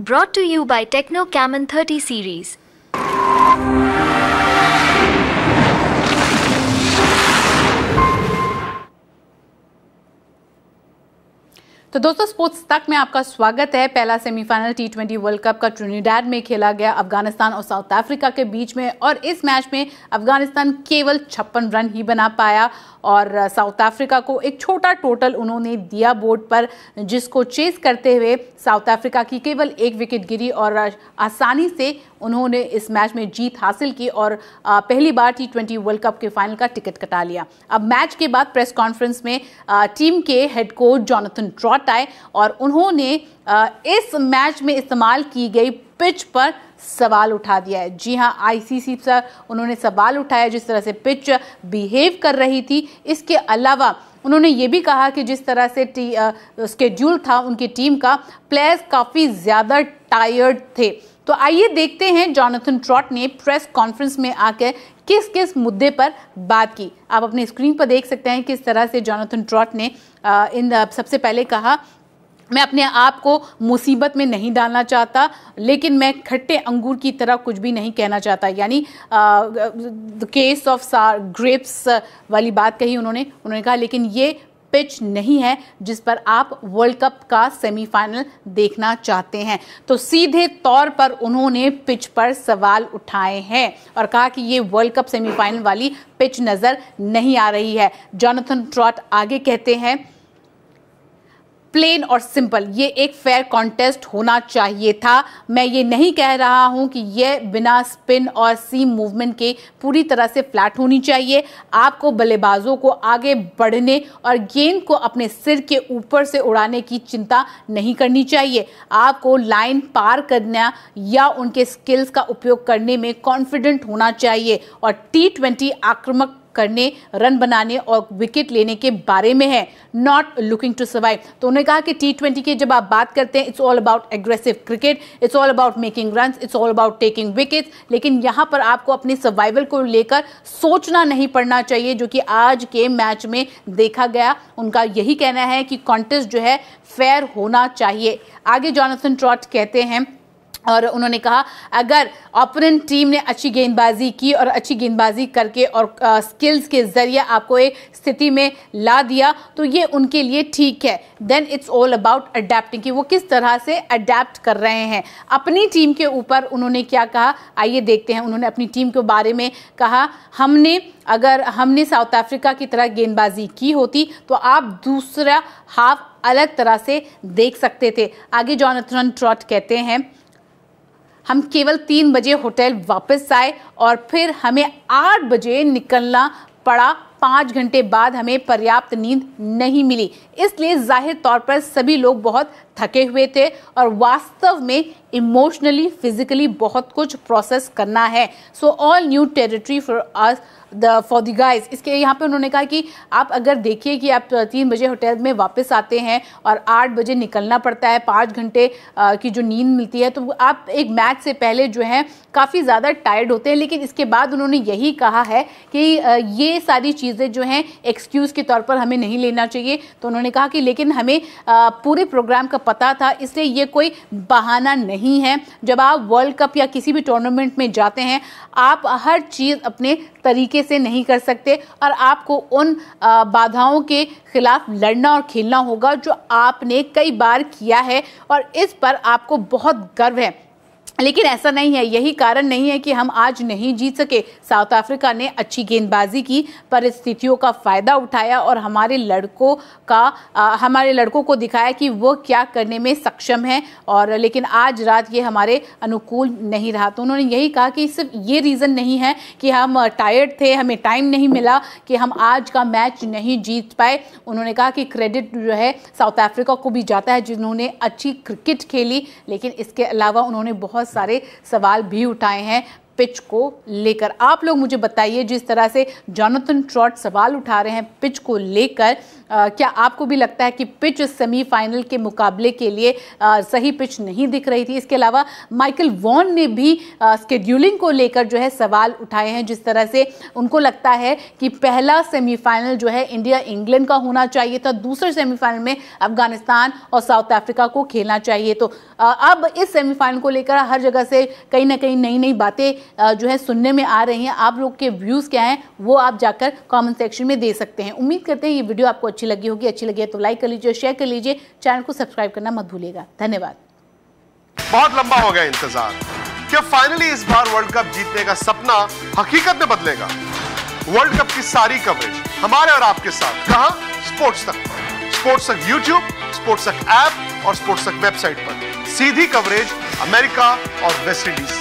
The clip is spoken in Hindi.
brought to you by Techno Camon 30 series. तो दोस्तों स्पोर्ट्स तक में आपका स्वागत है पहला semifinal T twenty world cup का ट्रिनिडाड में खेला गया अफगानिस्तान और साउथ अफ्रीका के बीच में और इस मैच में अफगानिस्तान केवल छप्पन रन ही बना पाया और साउथ अफ्रीका को एक छोटा टोटल उन्होंने दिया बोर्ड पर जिसको चेस करते हुए साउथ अफ्रीका की केवल एक विकेट गिरी और आसानी से उन्होंने इस मैच में जीत हासिल की और पहली बार टी ट्वेंटी वर्ल्ड कप के फाइनल का टिकट कटा लिया अब मैच के बाद प्रेस कॉन्फ्रेंस में टीम के हेड कोच जॉनथन ट्रॉट लौट आए और उन्होंने इस मैच में इस्तेमाल की गई पिच पर सवाल उठा दिया है जी हाँ आईसीसी पर उन्होंने सवाल उठाया जिस तरह से पिच बिहेव कर रही थी इसके अलावा उन्होंने ये भी कहा कि जिस तरह से टी, स्केड्यूल था उनकी टीम का प्लेयर्स काफ़ी ज़्यादा टायर्ड थे तो आइए देखते हैं जॉनथन ट्रॉट ने प्रेस कॉन्फ्रेंस में आकर किस किस मुद्दे पर बात की आप अपने स्क्रीन पर देख सकते हैं किस तरह से जॉनथन ट्रॉट ने इन सबसे पहले कहा मैं अपने आप को मुसीबत में नहीं डालना चाहता लेकिन मैं खट्टे अंगूर की तरह कुछ भी नहीं कहना चाहता यानी केस ऑफ ग्रेप्स वाली बात कही उन्होंने उन्होंने कहा लेकिन ये पिच नहीं है जिस पर आप वर्ल्ड कप का सेमीफाइनल देखना चाहते हैं तो सीधे तौर पर उन्होंने पिच पर सवाल उठाए हैं और कहा कि ये वर्ल्ड कप सेमीफाइनल वाली पिच नज़र नहीं आ रही है जॉनथन ट्रॉट आगे कहते हैं प्लेन और सिंपल ये एक फेयर कॉन्टेस्ट होना चाहिए था मैं ये नहीं कह रहा हूँ कि ये बिना स्पिन और सीम मूवमेंट के पूरी तरह से फ्लैट होनी चाहिए आपको बल्लेबाजों को आगे बढ़ने और गेंद को अपने सिर के ऊपर से उड़ाने की चिंता नहीं करनी चाहिए आपको लाइन पार करना या उनके स्किल्स का उपयोग करने में कॉन्फिडेंट होना चाहिए और टी आक्रामक करने रन बनाने और विकेट लेने के बारे में है नॉट लुकिंग टू सर्वाइव तो उन्होंने कहा कि टी ट्वेंटी की जब आप बात करते हैं it's all about aggressive cricket it's all about making run it's all about taking wicket लेकिन यहाँ पर आपको अपने सर्वाइवल को लेकर सोचना नहीं पड़ना चाहिए जो कि आज के मैच में देखा गया उनका यही कहना है कि कॉन्टेस्ट जो है फेयर होना चाहिए आगे जॉनसन ट्रॉट कहते हैं और उन्होंने कहा अगर ओपोनेंट टीम ने अच्छी गेंदबाजी की और अच्छी गेंदबाजी करके और आ, स्किल्स के ज़रिए आपको एक स्थिति में ला दिया तो ये उनके लिए ठीक है then it's all about adapting कि वो किस तरह से अडेप्ट कर रहे हैं अपनी टीम के ऊपर उन्होंने क्या कहा आइए देखते हैं उन्होंने अपनी टीम के बारे में कहा हमने अगर हमने साउथ अफ्रीका की तरह गेंदबाजी की होती तो आप दूसरा हाफ अलग तरह से देख सकते थे आगे जॉनथन ट्रॉट कहते हैं हम केवल तीन बजे होटल वापस आए और फिर हमें आठ बजे निकलना पड़ा पाँच घंटे बाद हमें पर्याप्त नींद नहीं मिली इसलिए जाहिर तौर पर सभी लोग बहुत थके हुए थे और वास्तव में इमोशनली फिजिकली बहुत कुछ प्रोसेस करना है so all new territory for us the for the guys इसके यहाँ पे उन्होंने कहा कि आप अगर देखिए कि आप तीन बजे होटल में वापस आते हैं और आठ बजे निकलना पड़ता है पाँच घंटे की जो नींद मिलती है तो आप एक मैच से पहले जो है काफ़ी ज़्यादा टायर्ड होते हैं लेकिन इसके बाद उन्होंने यही कहा है कि ये सारी चीज़ें जो हैं एक्सक्यूज़ के तौर पर हमें नहीं लेना चाहिए तो उन्होंने कहा कि लेकिन हमें पूरे प्रोग्राम का पता था इसलिए ये कोई बहाना नहीं नहीं है जब आप वर्ल्ड कप या किसी भी टूर्नामेंट में जाते हैं आप हर चीज़ अपने तरीके से नहीं कर सकते और आपको उन बाधाओं के खिलाफ लड़ना और खेलना होगा जो आपने कई बार किया है और इस पर आपको बहुत गर्व है लेकिन ऐसा नहीं है यही कारण नहीं है कि हम आज नहीं जीत सके साउथ अफ्रीका ने अच्छी गेंदबाजी की परिस्थितियों का फ़ायदा उठाया और हमारे लड़कों का आ, हमारे लड़कों को दिखाया कि वो क्या करने में सक्षम है और लेकिन आज रात ये हमारे अनुकूल नहीं रहा तो उन्होंने यही कहा कि सिर्फ ये रीज़न नहीं है कि हम टायर्ड थे हमें टाइम नहीं मिला कि हम आज का मैच नहीं जीत पाए उन्होंने कहा कि क्रेडिट जो है साउथ अफ्रीका को भी जाता है जिन्होंने अच्छी क्रिकेट खेली लेकिन इसके अलावा उन्होंने बहुत सारे सवाल भी उठाए हैं पिच को लेकर आप लोग मुझे बताइए जिस तरह से जॉनथन ट्रॉट सवाल उठा रहे हैं पिच को लेकर क्या आपको भी लगता है कि पिच सेमीफाइनल के मुकाबले के लिए आ, सही पिच नहीं दिख रही थी इसके अलावा माइकल वॉन ने भी स्केड्यूलिंग को लेकर जो है सवाल उठाए हैं जिस तरह से उनको लगता है कि पहला सेमीफाइनल जो है इंडिया इंग्लैंड का होना चाहिए था दूसरे सेमीफाइनल में अफगानिस्तान और साउथ अफ्रीका को खेलना चाहिए तो अब इस सेमीफाइनल को लेकर हर जगह से कहीं ना कहीं नई नई बातें जो है सुनने में आ रही हैं आप लोग के व्यूज़ क्या हैं वो आप जाकर कॉमेंट सेक्शन में दे सकते हैं उम्मीद करते हैं ये वीडियो आपको अच्छी लगी होगी अच्छी लगी है तो लाइक कर लीजिए शेयर कर लीजिए चैनल को सब्सक्राइब करना मत भूलिएगा धन्यवाद बहुत लंबा हो गया इंतजार क्या फाइनली इस बार वर्ल्ड कप जीतने का सपना हकीकत में बदलेगा वर्ल्ड कप की सारी कवरेज हमारे और आपके साथ कहा स्पोर्ट्स तक स्पोर्ट्स तक यूट्यूब स्पोर्ट्स तक ऐप और स्पोर्ट्स तक वेबसाइट पर सीधी कवरेज अमेरिका और वेस्ट इंडीज